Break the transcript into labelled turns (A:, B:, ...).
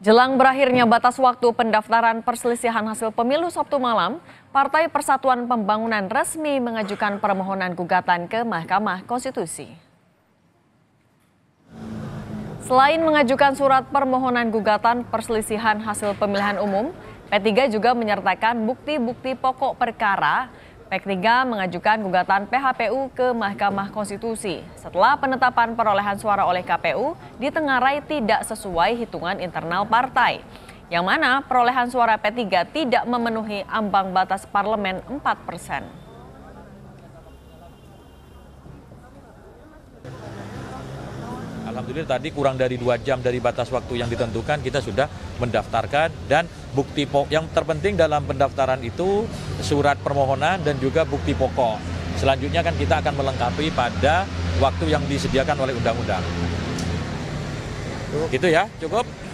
A: Jelang berakhirnya batas waktu pendaftaran perselisihan hasil pemilu Sabtu malam, Partai Persatuan Pembangunan resmi mengajukan permohonan gugatan ke Mahkamah Konstitusi. Selain mengajukan surat permohonan gugatan perselisihan hasil pemilihan umum, P3 juga menyertakan bukti-bukti pokok perkara P 3 mengajukan gugatan PHPU ke Mahkamah Konstitusi setelah penetapan perolehan suara oleh KPU ditengarai tidak sesuai hitungan internal partai. Yang mana perolehan suara P3 tidak memenuhi ambang batas parlemen 4 persen.
B: Alhamdulillah tadi kurang dari dua jam dari batas waktu yang ditentukan kita sudah mendaftarkan dan bukti pokok yang terpenting dalam pendaftaran itu surat permohonan dan juga bukti pokok. Selanjutnya kan kita akan melengkapi pada waktu yang disediakan oleh undang-undang. Gitu ya, cukup.